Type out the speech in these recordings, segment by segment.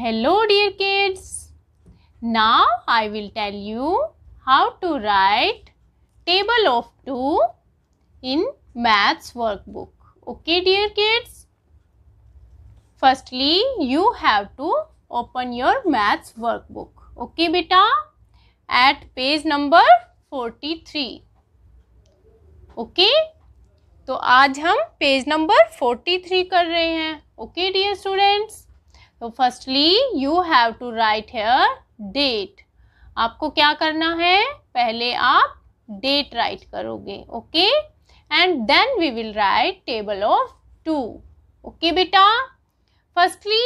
Hello dear kids. Now I will tell you how to write table of 2 in maths workbook. Okay dear kids. Firstly you have to open your maths workbook. Okay beta at page number 43. Okay तो आज हम page number 43 कर रहे हैं okay dear students तो firstly you have to write here date आपको क्या करना है पहले आप डेट राइट करोगे okay and then we will write table of two okay बेटा firstly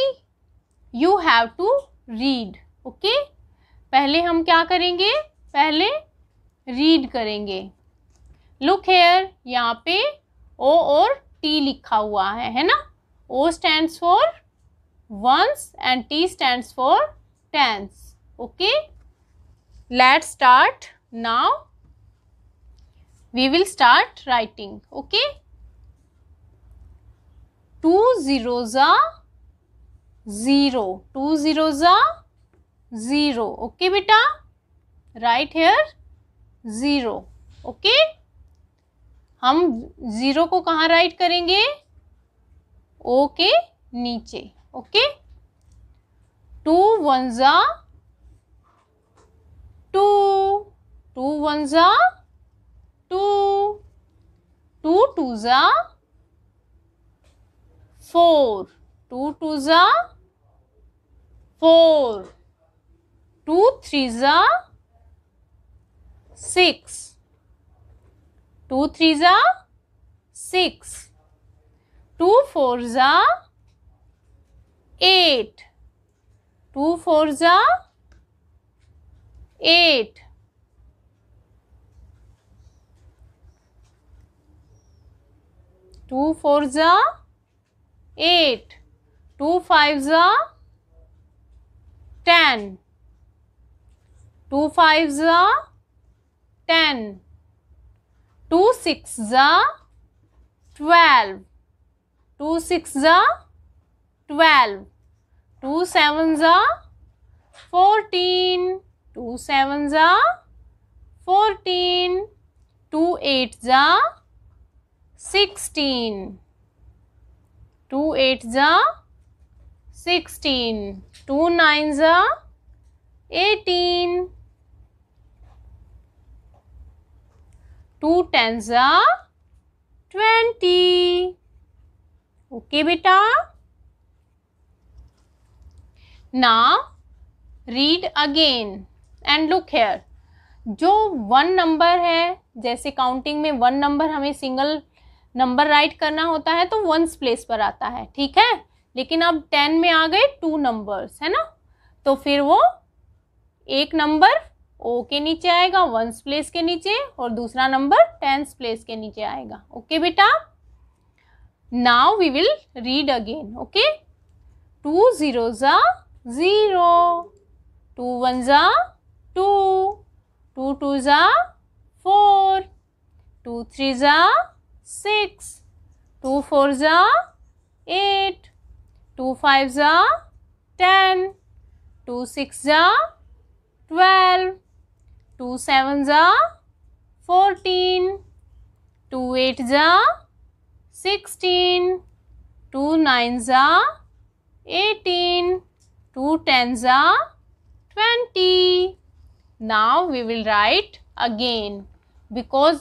you have to read okay पहले हम क्या करेंगे पहले रीड करेंगे लुक हेयर यहाँ पे ओ और टी लिखा हुआ है है ना O stands for ones and T stands for tens. Okay. Let's start now. We will start writing. Okay. Two zeros are zero. Two zeros are zero. Okay, beta. Right here zero. Okay. हम zero को कहाँ right करेंगे ओ के नीचे okay 2 ones are 2 2 ones are 2 2 twos are 4 2 twos are 4 2 are 6 2 are 6 2 are eight two four जा eight two four जा eight two five जा ten two five जा टेन टू सिक्स जा ट्वेल्व टू सिक्स जा twelve two seven ज़ा fourteen two seven ज़ा fourteen two eight ज़ा sixteen two eight ज़ा सिक्सटीन टू नाइन ज़ा एटीन टू टेन ज़ा ट्वेंटी ओके बेटा ना read again and look here जो वन नंबर है जैसे काउंटिंग में वन नंबर हमें सिंगल नंबर राइट करना होता है तो वंस प्लेस पर आता है ठीक है लेकिन अब टेन में आ गए टू नंबर्स है ना तो फिर वो एक नंबर ओ के नीचे आएगा वंस प्लेस के नीचे और दूसरा नंबर टेंस प्लेस के नीचे आएगा ओके बेटा now we will read again okay two zero ज़ा zero. Two ones are two. Two twos are four. Two threes are six. Two fours are eight. Two fives are ten. Two sixes are twelve. Two sevens are fourteen. Two eights are sixteen. Two nines are eighteen. Two ten जा twenty now we will write again because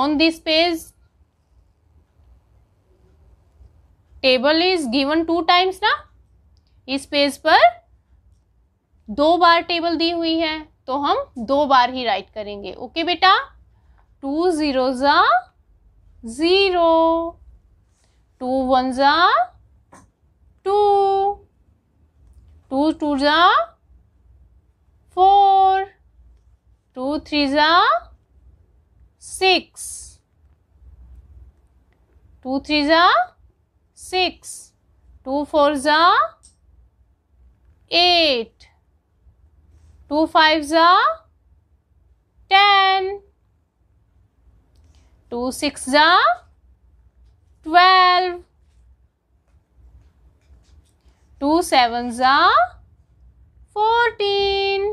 on this page table is given two times ना इस page पर दो बार table दी हुई है तो हम दो बार ही राइट करेंगे ओके बेटा टू ज़ीरो ज़ा ज़ीरो टू वन ज़ा टू टू जा फोर टू थ्री जा सिक्स टू थ्री जा सिक्स टू फोर जा एट टू फाइव जा टेन टू सिक्स जा twelve 2 sevens are 14.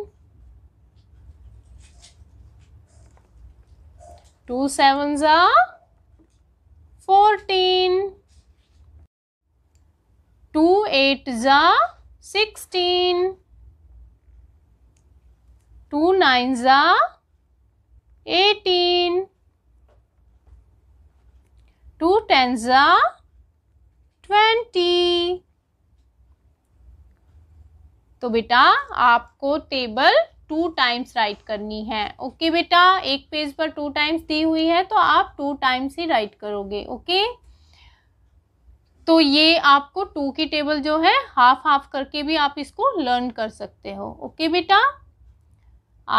2 sevens are 14. 2 eights are 16. 2 nines are 18. 2 tens are 20. तो बेटा आपको टेबल टू टाइम्स राइट करनी है ओके बेटा एक पेज पर टू टाइम्स दी हुई है तो आप टू टाइम्स ही राइट करोगे ओके तो ये आपको टू की टेबल जो है हाफ हाफ करके भी आप इसको लर्न कर सकते हो ओके बेटा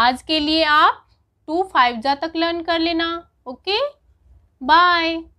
आज के लिए आप टू फाइव जा तक लर्न कर लेना ओके बाय